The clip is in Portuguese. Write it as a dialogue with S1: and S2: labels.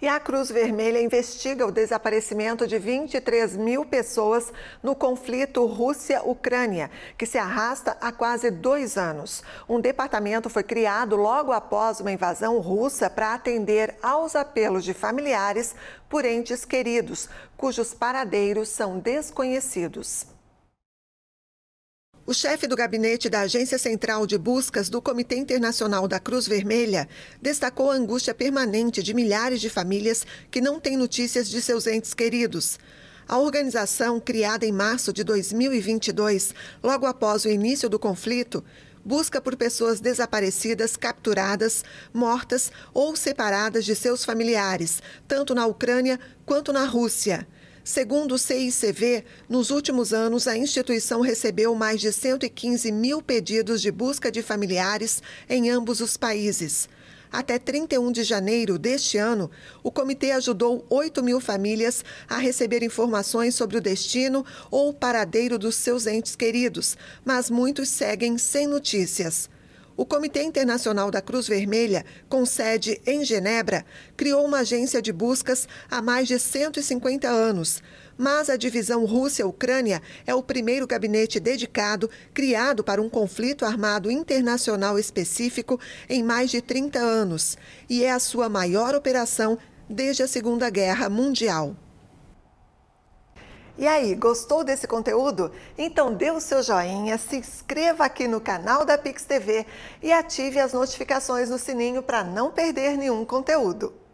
S1: E a Cruz Vermelha investiga o desaparecimento de 23 mil pessoas no conflito Rússia-Ucrânia, que se arrasta há quase dois anos. Um departamento foi criado logo após uma invasão russa para atender aos apelos de familiares por entes queridos, cujos paradeiros são desconhecidos. O chefe do gabinete da Agência Central de Buscas do Comitê Internacional da Cruz Vermelha destacou a angústia permanente de milhares de famílias que não têm notícias de seus entes queridos. A organização, criada em março de 2022, logo após o início do conflito, busca por pessoas desaparecidas, capturadas, mortas ou separadas de seus familiares, tanto na Ucrânia quanto na Rússia. Segundo o CICV, nos últimos anos, a instituição recebeu mais de 115 mil pedidos de busca de familiares em ambos os países. Até 31 de janeiro deste ano, o comitê ajudou 8 mil famílias a receber informações sobre o destino ou o paradeiro dos seus entes queridos, mas muitos seguem sem notícias. O Comitê Internacional da Cruz Vermelha, com sede em Genebra, criou uma agência de buscas há mais de 150 anos. Mas a divisão Rússia-Ucrânia é o primeiro gabinete dedicado criado para um conflito armado internacional específico em mais de 30 anos e é a sua maior operação desde a Segunda Guerra Mundial. E aí, gostou desse conteúdo? Então dê o seu joinha, se inscreva aqui no canal da Pix TV e ative as notificações no sininho para não perder nenhum conteúdo.